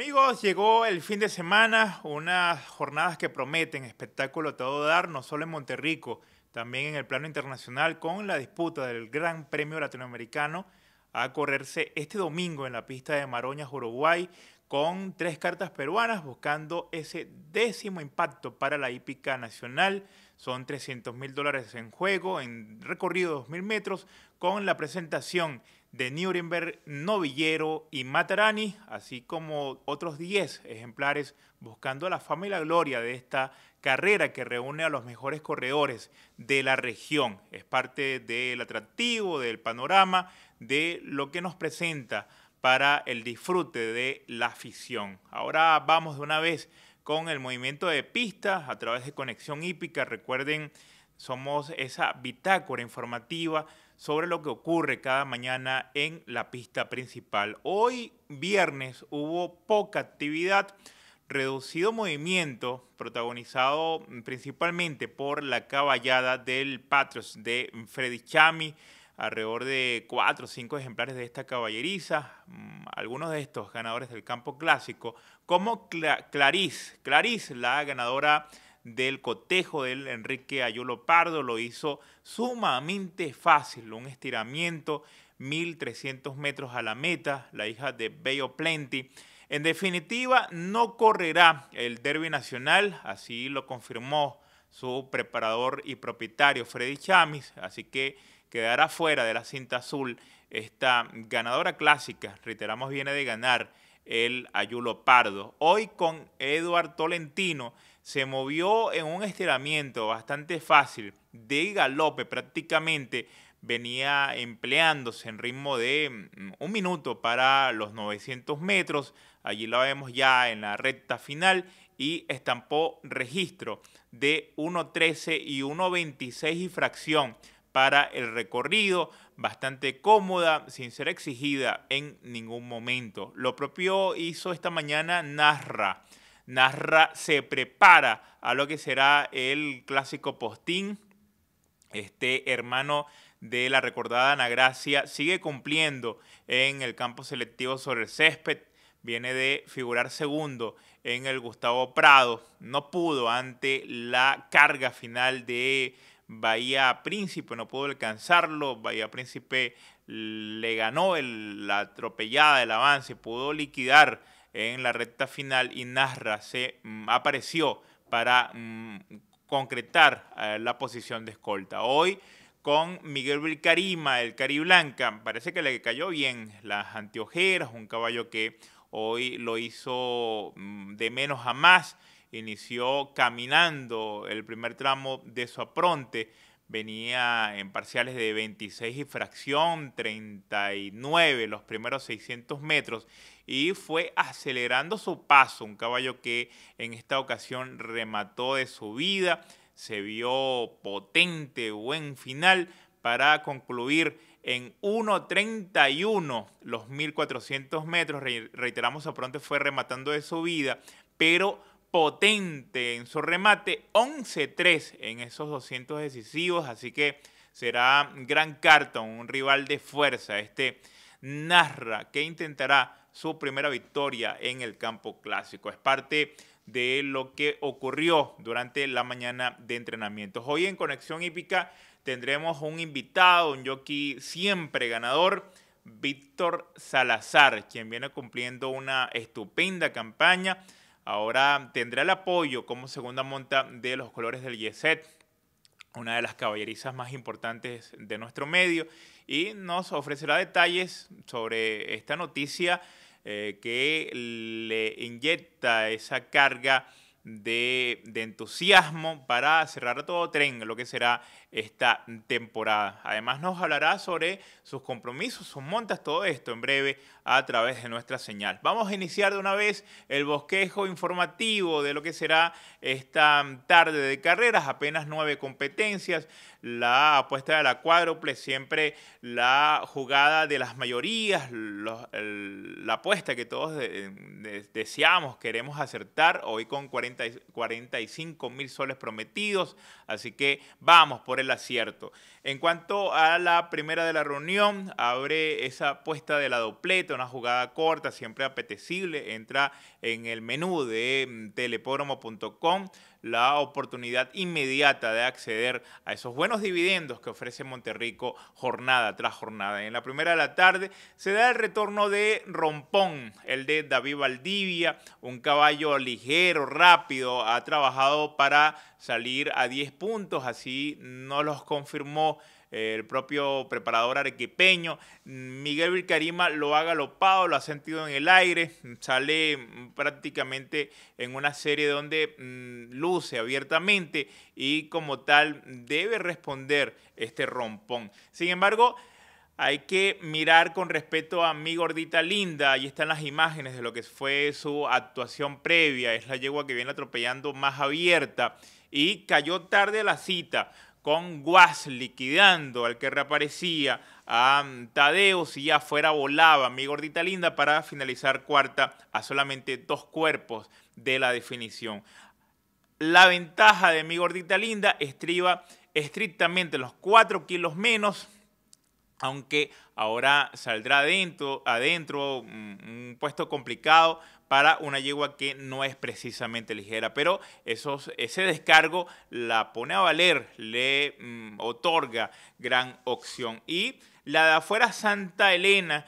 Amigos, llegó el fin de semana, unas jornadas que prometen espectáculo a todo dar, no solo en Monterrico, también en el plano internacional, con la disputa del Gran Premio Latinoamericano a correrse este domingo en la pista de Maroñas, Uruguay, con tres cartas peruanas buscando ese décimo impacto para la hípica nacional. Son 300 mil dólares en juego, en recorrido de mil metros, con la presentación de Nuremberg, Novillero y Matarani, así como otros 10 ejemplares buscando la fama y la gloria de esta carrera que reúne a los mejores corredores de la región. Es parte del atractivo, del panorama, de lo que nos presenta para el disfrute de la afición. Ahora vamos de una vez con el movimiento de pistas a través de Conexión Hípica. Recuerden, somos esa bitácora informativa sobre lo que ocurre cada mañana en la pista principal. Hoy viernes hubo poca actividad, reducido movimiento protagonizado principalmente por la caballada del Patrios de Freddy Chami, alrededor de cuatro o cinco ejemplares de esta caballeriza, mm, algunos de estos ganadores del campo clásico, como Cla Clarice, la ganadora del cotejo del Enrique Ayulo Pardo lo hizo sumamente fácil, un estiramiento, 1300 metros a la meta, la hija de Bello Plenty. En definitiva, no correrá el Derby Nacional, así lo confirmó su preparador y propietario Freddy Chamis, así que quedará fuera de la cinta azul esta ganadora clásica, reiteramos, viene de ganar el Ayulo Pardo. Hoy con Eduard Tolentino se movió en un estiramiento bastante fácil de galope prácticamente venía empleándose en ritmo de mm, un minuto para los 900 metros. Allí lo vemos ya en la recta final y estampó registro de 1.13 y 1.26 y fracción para el recorrido, bastante cómoda, sin ser exigida en ningún momento. Lo propio hizo esta mañana Nasra. Narra se prepara a lo que será el clásico postín. Este hermano de la recordada Ana Gracia sigue cumpliendo en el campo selectivo sobre el césped. Viene de figurar segundo en el Gustavo Prado. No pudo ante la carga final de Bahía Príncipe, no pudo alcanzarlo. Bahía Príncipe le ganó la atropellada el avance, pudo liquidar en la recta final y Nasra se mm, apareció para mm, concretar eh, la posición de escolta. Hoy con Miguel Vilcarima, el Cariblanca, parece que le cayó bien las antiojeras, un caballo que hoy lo hizo mm, de menos a más, inició caminando el primer tramo de su apronte, venía en parciales de 26 y fracción, 39 los primeros 600 metros y fue acelerando su paso, un caballo que en esta ocasión remató de su vida se vio potente, buen final para concluir en 1.31 los 1400 metros, reiteramos a pronto fue rematando de su vida pero potente en su remate, 11-3 en esos 200 decisivos, así que será Gran cartón un rival de fuerza, este Narra, que intentará su primera victoria en el campo clásico. Es parte de lo que ocurrió durante la mañana de entrenamiento. Hoy en Conexión Hípica tendremos un invitado, un jockey siempre ganador, Víctor Salazar, quien viene cumpliendo una estupenda campaña Ahora tendrá el apoyo como segunda monta de los colores del Yeset, una de las caballerizas más importantes de nuestro medio, y nos ofrecerá detalles sobre esta noticia eh, que le inyecta esa carga de, de, entusiasmo para cerrar todo tren, lo que será esta temporada. Además nos hablará sobre sus compromisos, sus montas, todo esto en breve a través de nuestra señal. Vamos a iniciar de una vez el bosquejo informativo de lo que será esta tarde de carreras, apenas nueve competencias, la apuesta de la cuádruple, siempre la jugada de las mayorías, la apuesta que todos deseamos, queremos acertar hoy con 40, 45 mil soles prometidos, así que vamos por el acierto. En cuanto a la primera de la reunión, abre esa puesta de la dopleta, una jugada corta, siempre apetecible, entra en el menú de mm, teleporomo.com la oportunidad inmediata de acceder a esos buenos dividendos que ofrece Monterrico jornada tras jornada. En la primera de la tarde se da el retorno de Rompón, el de David Valdivia, un caballo ligero, rápido, ha trabajado para salir a 10 puntos, así no los confirmó el propio preparador arequipeño. Miguel Vilcarima lo ha galopado, lo ha sentido en el aire, sale mm, prácticamente en una serie donde mm, luce abiertamente y como tal debe responder este rompón. Sin embargo, hay que mirar con respeto a mi gordita linda. Ahí están las imágenes de lo que fue su actuación previa. Es la yegua que viene atropellando más abierta y cayó tarde a la cita con Guas liquidando al que reaparecía, a Tadeo si ya fuera volaba, mi gordita linda, para finalizar cuarta a solamente dos cuerpos de la definición. La ventaja de mi gordita linda estriba estrictamente los cuatro kilos menos, aunque ahora saldrá adentro, adentro un puesto complicado para una yegua que no es precisamente ligera, pero esos, ese descargo la pone a valer, le mm, otorga gran opción. Y la de afuera Santa Elena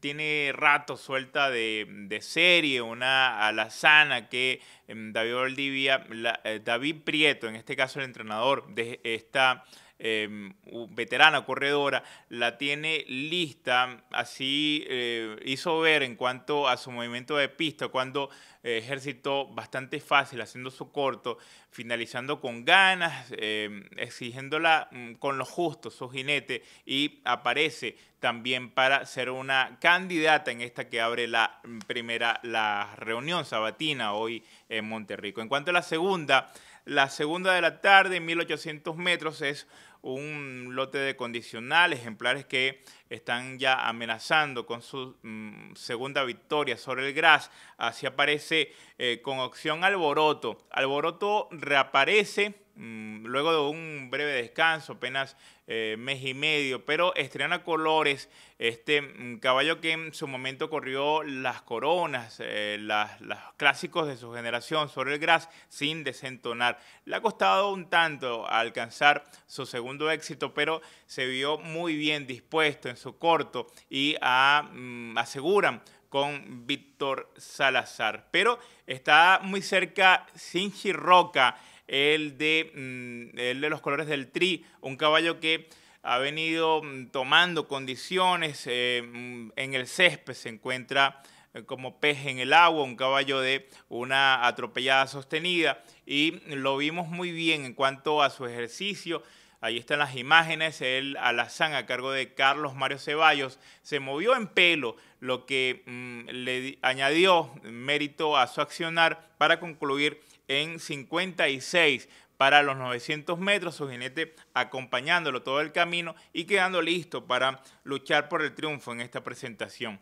tiene rato suelta de, serie, una alazana que mm, David Valdivia, eh, David Prieto, en este caso el entrenador de esta Em, veterana corredora, la tiene lista, así eh, hizo ver en cuanto a su movimiento de pista, cuando eh, ejercitó bastante fácil, haciendo su corto, finalizando con ganas, em, exigiéndola mm, con lo justo, su jinete, y aparece también para ser una candidata en esta que abre la mm, primera, la reunión sabatina hoy en Monterrico. En cuanto a la segunda, la segunda de la tarde, 1800 metros, es un lote de condicional, ejemplares que están ya amenazando con su mm, segunda victoria sobre el gras. Así aparece eh, con opción Alboroto. Alboroto reaparece mm, luego de un breve descanso, apenas eh, mes y medio, pero Estrena Colores, este mm, caballo que en su momento corrió las coronas, eh, las, los clásicos de su generación sobre el gras sin desentonar. Le ha costado un tanto alcanzar su segundo éxito, pero se vio muy bien dispuesto en su corto y a, mm, aseguran con Víctor Salazar. Pero está muy cerca Sinchi Roca el de, mm, el de los colores del Tri, un caballo que ha venido mm, tomando condiciones eh, mm, en el césped, se encuentra eh, como pez en el agua, un caballo de una atropellada sostenida y lo vimos muy bien en cuanto a su ejercicio. Ahí están las imágenes, el alazán a cargo de Carlos Mario Ceballos se movió en pelo, lo que le añadió mérito a su accionar para concluir en 56 para los 900 metros, su jinete acompañándolo todo el camino y quedando listo para luchar por el triunfo en esta presentación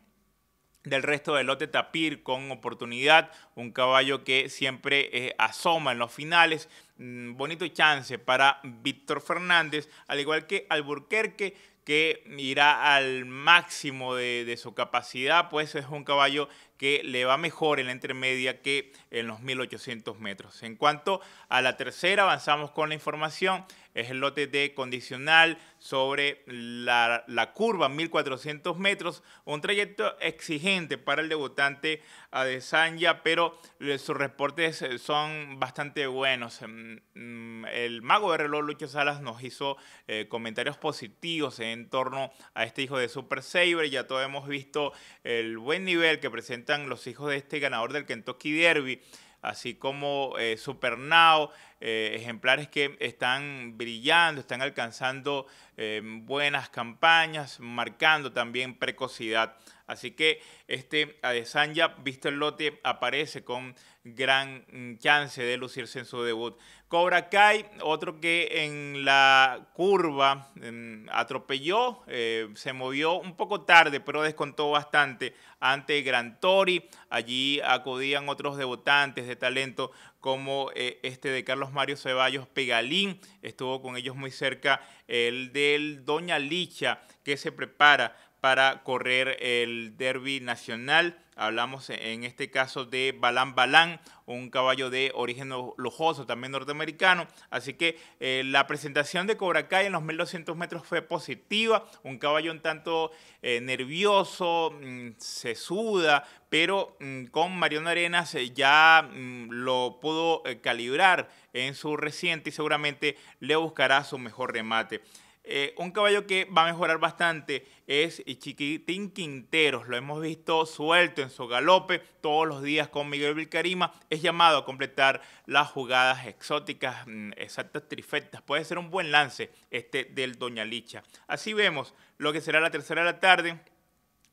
del resto del lote Tapir con oportunidad, un caballo que siempre eh, asoma en los finales, mm, bonito chance para Víctor Fernández, al igual que Alburquerque, que irá al máximo de, su capacidad, pues es un caballo que le va mejor en la entremedia que en los 1800 metros. En cuanto a la tercera, avanzamos con la información es el lote de condicional sobre la, curva 1400 metros, un trayecto exigente para el debutante Adesanya, pero eh, sus reportes eh, son bastante buenos. Mm, mm, el mago de reloj Lucho Salas nos hizo eh, comentarios positivos en torno a este hijo de Super Sabre. ya todos hemos visto el buen nivel que presentan los hijos de este ganador del Kentucky Derby así como eh, Supernao, eh, ejemplares que están brillando, están alcanzando em, buenas campañas, marcando también precocidad. Así que este Adesanya, visto el lote, aparece con gran mm, chance de lucirse en su debut. Cobra Kai, otro que en la curva em, atropelló, eh, se movió un poco tarde, pero descontó bastante ante Gran Tori. Allí acudían otros debutantes de talento como eh, este de Carlos Mario Ceballos Pegalín, estuvo con ellos muy cerca el del Doña Licha que se prepara para correr el derby nacional. Hablamos en este caso de Balán Balán, un caballo de origen lujoso, también norteamericano. Así que eh, la presentación de Cobra Kai en los 1200 metros fue positiva. Un caballo un tanto eh, nervioso, mm, se suda, pero mm, con Mariano Arenas eh, ya mm, lo pudo calibrar en su reciente y seguramente le buscará su mejor remate. Eh, un caballo que va a mejorar bastante es Chiquitín Quinteros. Lo hemos visto suelto en su galope todos los días con Miguel Vilcarima. Es llamado a completar las jugadas exóticas, mm, exactas trifectas. Puede ser un buen lance este del Doña Licha. Así vemos lo que será la tercera de la tarde.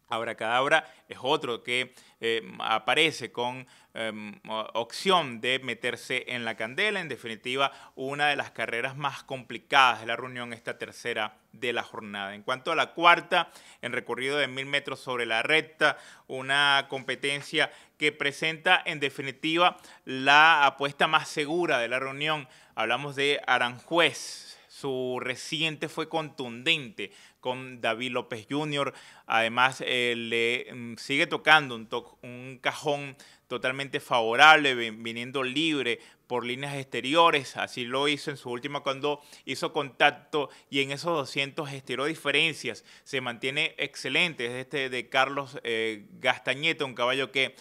Abracadabra es otro que eh, aparece con em, opción de meterse en la candela. En definitiva, una de las carreras más complicadas de la reunión, esta tercera de la jornada. En cuanto a la cuarta, en recorrido de mil metros sobre la recta, una competencia que presenta en definitiva la apuesta más segura de la reunión. Hablamos de Aranjuez, su reciente fue contundente con David López Jr. Además, eh, le mm, sigue tocando un, un cajón totalmente favorable, viniendo libre por líneas exteriores, así lo hizo en su última cuando hizo contacto y en esos 200 estiró diferencias, se mantiene excelente, es este de Carlos eh, Gastañete, un caballo que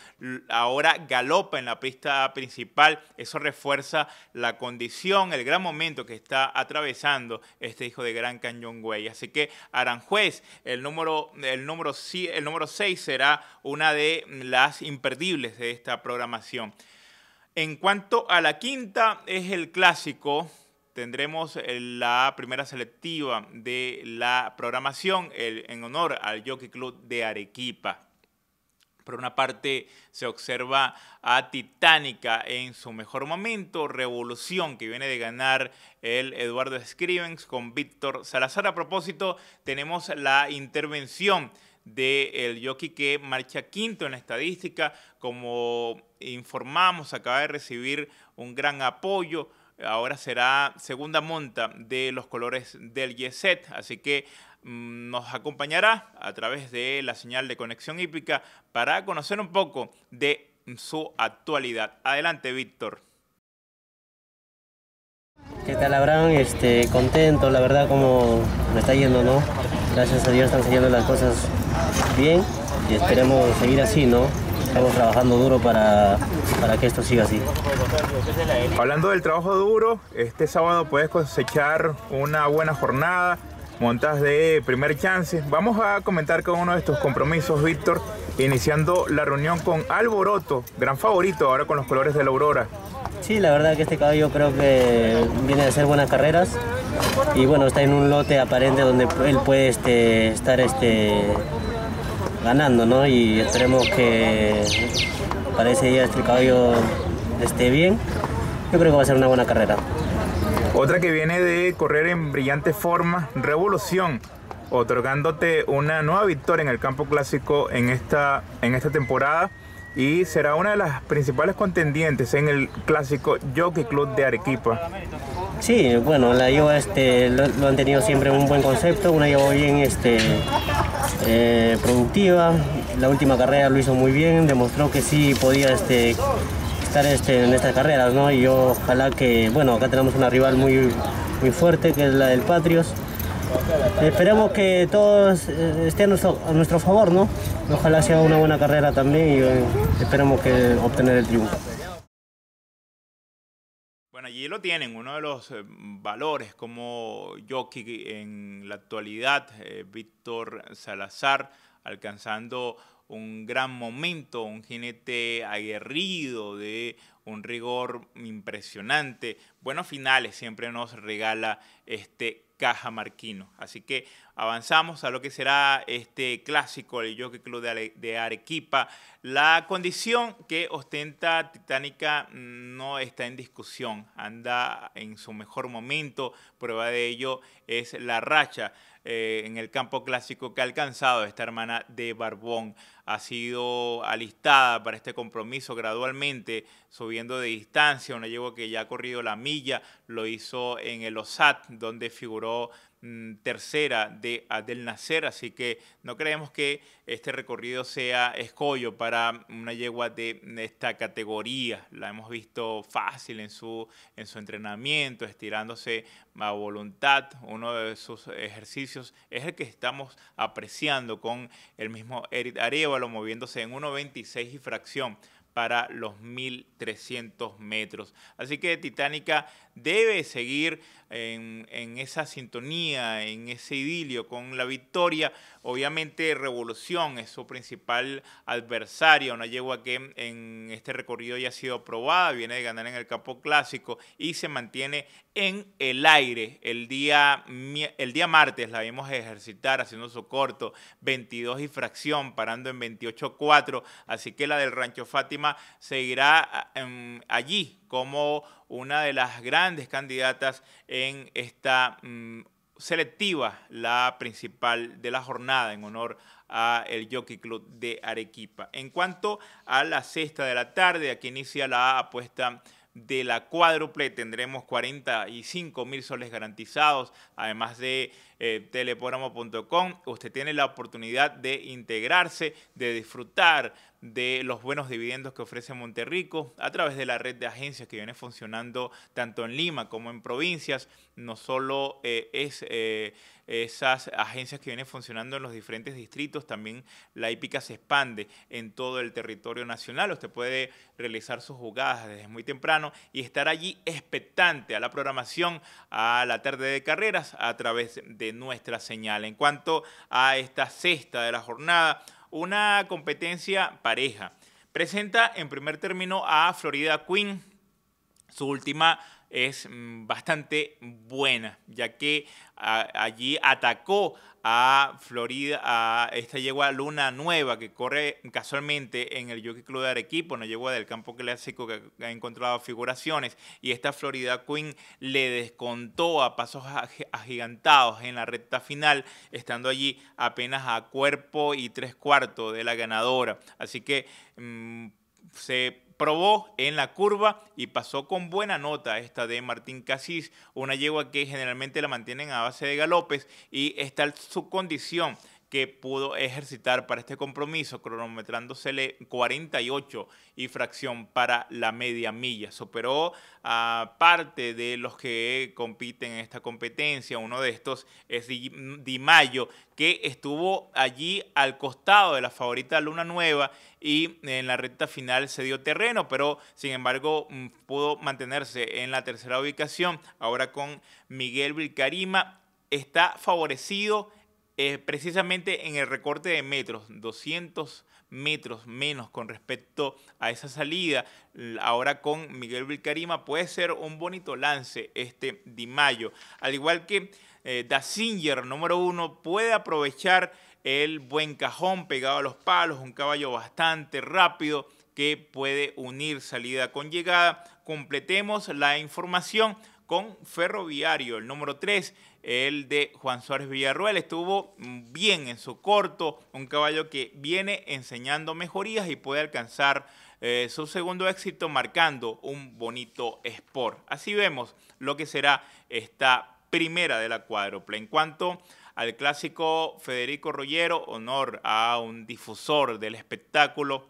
ahora galopa en la pista principal, eso refuerza la condición, el gran momento que está atravesando este hijo de Gran Cañón Güey, así que Aranjuez, el número el número el número 6 será una de las imperdibles de esta programación. En cuanto a la quinta, es el clásico. Tendremos eh, la primera selectiva de la programación en honor al Jockey Club de Arequipa. Por una parte, se observa a Titánica en su mejor momento, Revolución, que viene de ganar el Eduardo Scrivens con Víctor Salazar. A propósito, tenemos la intervención del el jockey que marcha quinto en la estadística. Como informamos, acaba de recibir un gran apoyo. Ahora será segunda monta de los colores del Yeset, así que mm, nos acompañará a través de la señal de conexión hípica para conocer un poco de su actualidad. Adelante, Víctor. ¿Qué tal, Abraham? Este, contento, la verdad, como me está yendo, ¿no? Gracias a Dios están saliendo las cosas bien y esperemos seguir así, ¿no? Estamos trabajando duro para, para que esto siga así. Hablando del trabajo duro, este sábado puedes cosechar una buena jornada, montas de primer chance. Vamos a comentar con uno de estos compromisos, Víctor, iniciando la reunión con Alboroto, gran favorito ahora con los colores de la Aurora. Sí, la verdad que este caballo creo que viene a hacer buenas carreras y bueno, está en un lote aparente donde él puede este, estar este, ganando, ¿no? Y esperemos que para ese día este caballo esté bien. Yo creo que va a ser una buena carrera. Otra que viene de correr en brillante forma, Revolución, otorgándote una nueva victoria en el campo clásico en esta, en esta temporada y será una de las principales contendientes en el clásico Jockey Club de Arequipa. Sí, bueno, la yo este, lo, han tenido siempre un buen concepto, una hoy bien este, eh, productiva. La última carrera lo hizo muy bien, demostró que sí podía este, estar este, en estas carreras, ¿no? Y yo ojalá que, bueno, acá tenemos una rival muy, muy fuerte, que es la del Patrios. Esperemos que todos eh, estén a nuestro, favor, ¿no? Ojalá sea una buena carrera también y eh, esperemos que obtener el triunfo lo tienen. Uno de los eh, valores como jockey en la actualidad, eh, Víctor Salazar, alcanzando un gran momento, un jinete aguerrido de un rigor impresionante. Buenos finales siempre nos regala este Caja Marquino. Así que avanzamos a lo que será este clásico, el Jockey Club de Arequipa. La condición que ostenta Titánica no está en discusión, anda en su mejor momento, prueba de ello es la racha. Eh, en el campo clásico que ha alcanzado esta hermana de Barbón. Ha sido alistada para este compromiso gradualmente, subiendo de distancia, una yegua que ya ha corrido la milla, lo hizo en el OSAT, donde figuró Mm, tercera de, ah, del nacer, así que no creemos que este recorrido sea escollo para una yegua de esta categoría. La hemos visto fácil en su, en su entrenamiento, estirándose a voluntad. Uno de sus ejercicios es el que estamos apreciando con el mismo Eric Arevalo moviéndose en 1.26 y fracción para los 1300 metros. Así que Titánica debe seguir en, esa sintonía, en ese idilio con la victoria. Obviamente Revolución es su principal adversario, una yegua que en este recorrido ya ha sido aprobada, viene de ganar en el campo clásico y se mantiene en el aire. El día, el día martes la vimos ejercitar haciendo su corto, 22 y fracción, parando en 28-4. así que la del Rancho Fátima seguirá em, allí como una de las grandes candidatas en esta mm, selectiva, la principal de la jornada en honor a el Jockey Club de Arequipa. En cuanto a la sexta de la tarde, aquí inicia la apuesta de la cuádruple, tendremos 45 mil soles garantizados, además de eh, Usted tiene la oportunidad de integrarse, de disfrutar de los buenos dividendos que ofrece Monterrico a través de la red de agencias que viene funcionando tanto en Lima como en provincias. No solo eh, es eh, esas agencias que vienen funcionando en los diferentes distritos, también la hípica se expande en todo el territorio nacional. Usted puede realizar sus jugadas desde muy temprano y estar allí expectante a la programación, a la tarde de carreras a través de nuestra señal. En cuanto a esta sexta de la jornada, una competencia pareja. Presenta en primer término a Florida Queen. Su última es mm, bastante buena, ya que ah, allí atacó a Florida, a esta a Luna Nueva que corre casualmente en el Jockey Club de Arequipa, una llegó del campo clásico que ha encontrado figuraciones y esta Florida Queen le descontó a pasos agigantados en la recta final, estando allí apenas a cuerpo y tres cuartos de la ganadora. Así que mm, se probó en la curva y pasó con buena nota esta de Martín Casís, una yegua que generalmente la mantienen a base de galopes y está su condición que pudo ejercitar para este compromiso, cronometrándosele 48 y fracción para la media milla. Superó a parte de los que compiten en esta competencia. Uno de estos es Di Mayo, que estuvo allí al costado de la favorita Luna Nueva y en la recta final se dio terreno, pero sin embargo mm, pudo mantenerse en la tercera ubicación. Ahora con Miguel Vilcarima está favorecido eh, precisamente en el recorte de metros, 200 metros menos con respecto a esa salida, ahora con Miguel Vilcarima, puede ser un bonito lance este de Mayo. Al igual que eh, número uno, puede aprovechar el buen cajón pegado a los palos, un caballo bastante rápido que puede unir salida con llegada. Completemos la información con Ferroviario, el número 3 el de Juan Suárez Villarruel. Estuvo bien en su corto, un caballo que viene enseñando mejorías y puede alcanzar eh, su segundo éxito marcando un bonito sport. Así vemos lo que será esta primera de la cuádruple. En cuanto al clásico Federico Rollero, honor a un difusor del espectáculo,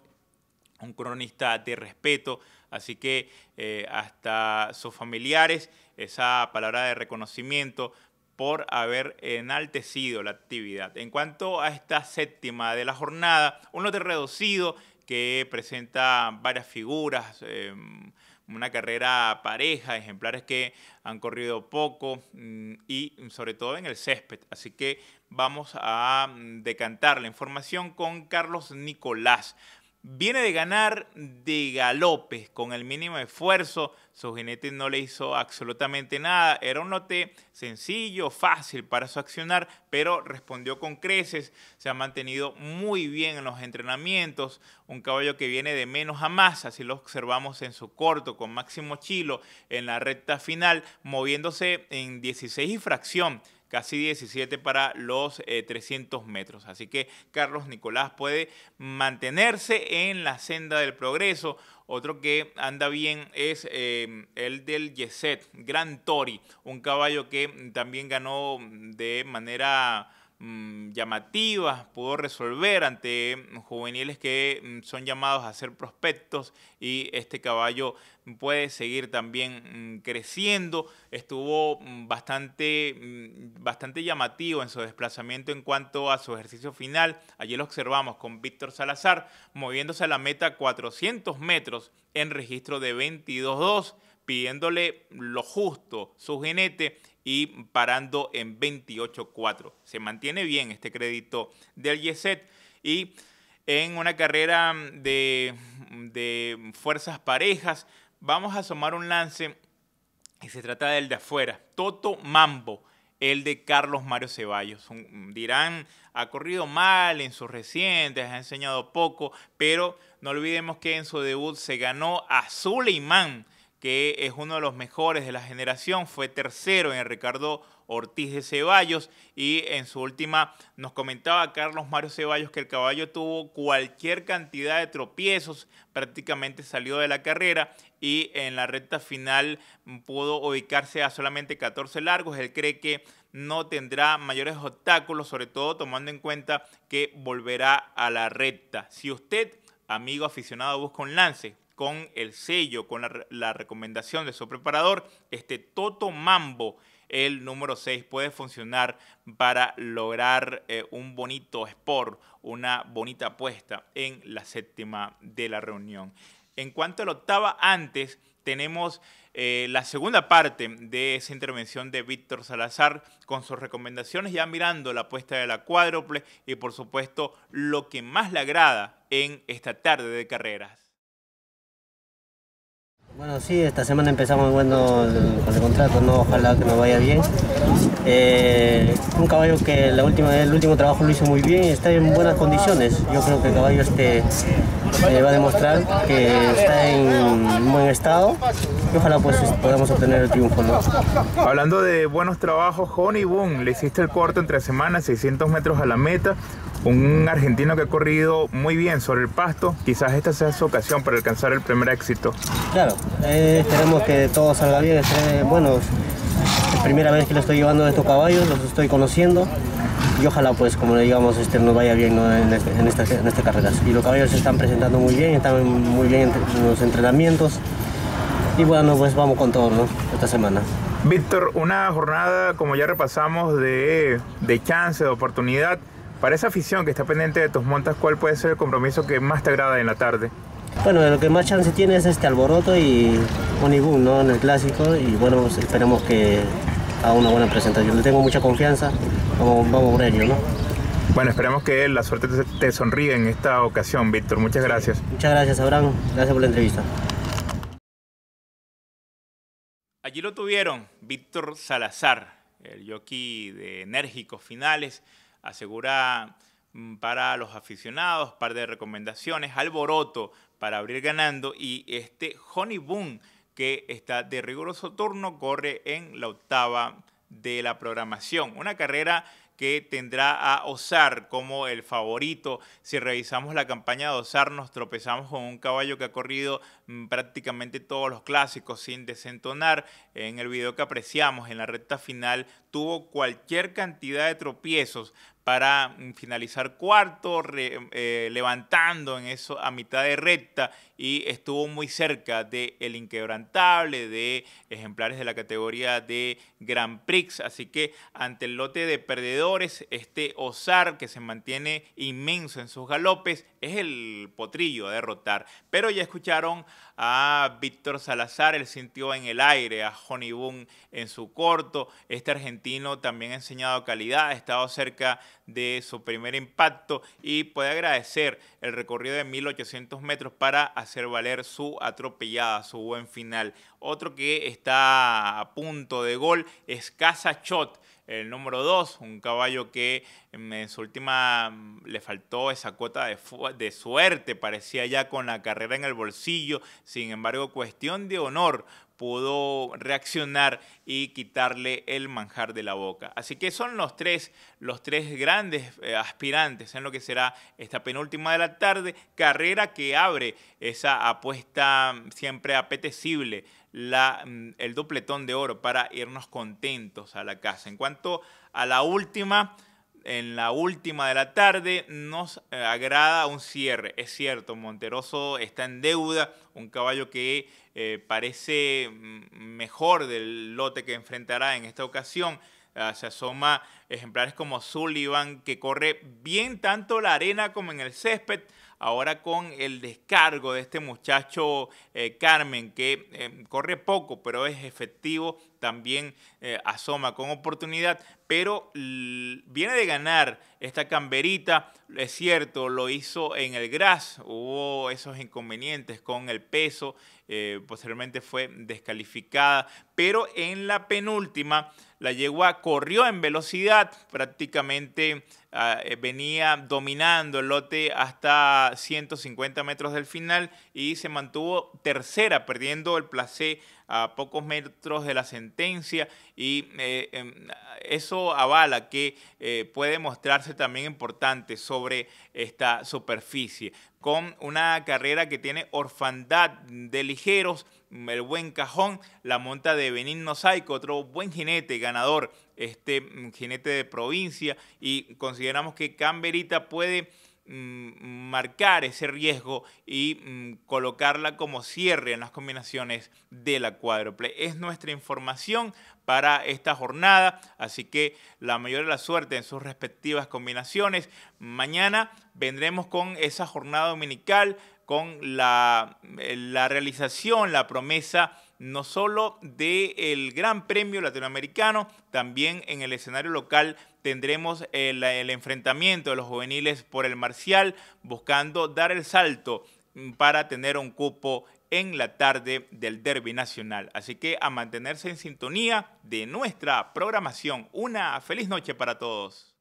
un cronista de respeto, así que eh, hasta sus familiares esa palabra de reconocimiento por haber enaltecido la actividad. En cuanto a esta séptima de la jornada, un lote reducido que presenta varias figuras, em, una carrera pareja, ejemplares que han corrido poco mm, y sobre todo en el césped. Así que vamos a mm, decantar la información con Carlos Nicolás. Viene de ganar de galopes con el mínimo esfuerzo su no le hizo absolutamente nada. Era un lote sencillo, fácil para su accionar, pero respondió con creces. Se ha mantenido muy bien en los entrenamientos. Un caballo que viene de menos a más, así lo observamos en su corto con máximo chilo en la recta final, moviéndose en 16 y fracción casi 17 para los 300 eh, metros. Así que Carlos Nicolás puede mantenerse en la senda del progreso. Otro que anda bien es em, el del Yeset, Gran Tori, un caballo que también ganó de manera Mm, llamativas, pudo resolver ante juveniles que mm, son llamados a ser prospectos y este caballo puede seguir también mm, creciendo. Estuvo bastante, bastante llamativo en su desplazamiento en cuanto a su ejercicio final. Allí lo observamos con Víctor Salazar moviéndose a la meta 400 metros en registro de 22-2 pidiéndole lo justo, su jinete y parando en 28-4, Se mantiene bien este crédito del Yeset y en una carrera de, fuerzas parejas vamos a asomar un lance y se trata del de afuera, Toto Mambo el de Carlos Mario Ceballos. dirán, ha corrido mal en sus recientes, ha enseñado poco, pero no olvidemos que en su debut se ganó a Suleiman que es uno de los mejores de la generación, fue tercero en Ricardo Ortiz de Ceballos y en su última nos comentaba Carlos Mario Ceballos que el caballo tuvo cualquier cantidad de tropiezos, prácticamente salió de la carrera y en la recta final pudo ubicarse a solamente 14 largos, él cree que no tendrá mayores obstáculos, sobre todo tomando en cuenta que volverá a la recta. Si usted amigo aficionado busca un lance con el sello, con la, recomendación de su preparador, este Toto Mambo el número 6 puede funcionar para lograr eh, un bonito sport, una bonita apuesta en la séptima de la reunión. En cuanto a la octava antes, tenemos eh, la segunda parte de esa intervención de Víctor Salazar con sus recomendaciones, ya mirando la apuesta de la cuádruple y por supuesto lo que más le agrada en esta tarde de carreras. Bueno, sí, esta semana empezamos bueno con el contrato, ¿no? ojalá que nos vaya bien. Eh, un caballo que la última, el último trabajo lo hizo muy bien y está en buenas condiciones. Yo creo que el caballo este eh, va a demostrar que está en buen estado y ojalá pues podamos obtener el triunfo. Hablando de buenos trabajos, Honey Boom, le hiciste el cuarto entre semanas, 600 metros a la meta, un argentino que ha corrido muy bien sobre el pasto, quizás esta sea su ocasión para alcanzar el primer éxito. Claro, eh, esperemos que todo salga bien, eh, bueno, es primera vez que lo estoy llevando de estos caballos, los estoy conociendo y ojalá pues como le digamos este, nos vaya bien este, en, esta carrera Y los caballos se están presentando muy bien, están muy bien en los entrenamientos y bueno pues vamos con todo esta semana. Víctor, una jornada como ya repasamos de, de chance, de oportunidad. Para esa afición que está pendiente de tus montas, ¿cuál puede ser el compromiso que más te agrada en la tarde? Bueno, lo que más chance tiene es este alboroto y Boom, ¿no? En el clásico y bueno, esperemos que haga una buena presentación. Le tengo mucha confianza, vamos, vamos por ello, ¿no? Bueno, esperemos que la suerte te sonríe en esta ocasión, Víctor. Muchas gracias. Muchas gracias, Abraham. Gracias por la entrevista. Allí lo tuvieron, Víctor Salazar, el jockey de enérgicos finales asegura mm, para los aficionados, par de recomendaciones, alboroto para abrir ganando y este Honey Boon, que está de riguroso turno corre en la octava de la programación. Una carrera que tendrá a Osar como el favorito. Si revisamos la campaña de Osar, nos tropezamos con un caballo que ha corrido mm, prácticamente todos los clásicos sin desentonar. En el video que apreciamos en la recta final tuvo cualquier cantidad de tropiezos para mm, finalizar cuarto, mm, eh, levantando en eso a mitad de recta y estuvo muy cerca de El Inquebrantable, de ejemplares de la categoría de Grand Prix. Así que ante el lote de perdedores, este Osar que se mantiene inmenso en sus galopes es el potrillo a derrotar. Pero ya escucharon a Víctor Salazar, el sintió en el aire, a Honey Boon en su corto, este argentino también ha enseñado calidad, ha estado cerca de su primer impacto y puede agradecer el recorrido de 1800 metros para hacer valer su atropellada, su buen final. Otro que está a punto de gol es Casa Shot el número 2, un caballo que en su última le faltó esa cuota de, de, suerte, parecía ya con la carrera en el bolsillo, sin embargo, cuestión de honor pudo reaccionar y quitarle el manjar de la boca. Así que son los tres, los tres grandes eh, aspirantes en lo que será esta penúltima de la tarde, carrera que abre esa apuesta mm, siempre apetecible, mm, el dupletón de oro para irnos contentos a la casa. En cuanto a la última en la última de la tarde nos eh, agrada un cierre. Es cierto, Monteroso está en deuda, un caballo que eh, parece mm, mejor del lote que enfrentará en esta ocasión. Ah, se asoma ejemplares como Sullivan, que corre bien tanto la arena como en el césped ahora con el descargo de este muchacho eh, Carmen, que eh, corre poco, pero es efectivo, también eh, asoma con oportunidad, pero viene de ganar esta camberita, es cierto, lo hizo en el gras, hubo esos inconvenientes con el peso eh, posteriormente fue descalificada, pero en la penúltima la yegua corrió en velocidad, prácticamente ah, eh, venía dominando el lote hasta 150 metros del final y se mantuvo tercera, perdiendo el placé a pocos metros de la sentencia y eh, em, eso avala que eh, puede mostrarse también importante sobre esta superficie, con una carrera que tiene orfandad de ligeros, el buen cajón, la monta de Benigno Saico, otro buen jinete ganador, este mm, jinete de provincia, y consideramos que Camberita puede Mm, marcar ese riesgo y mm, colocarla como cierre en las combinaciones de la cuádruple. Es nuestra información para esta jornada, así que la mayor de la suerte en sus respectivas combinaciones. Mañana vendremos con esa jornada dominical, con la, eh, la realización, la promesa no solo del el Gran Premio Latinoamericano, también en el escenario local tendremos el, enfrentamiento de los juveniles por el Marcial, buscando dar el salto mm, para tener un cupo en la tarde del Derby Nacional. Así que a mantenerse en sintonía de nuestra programación. Una feliz noche para todos.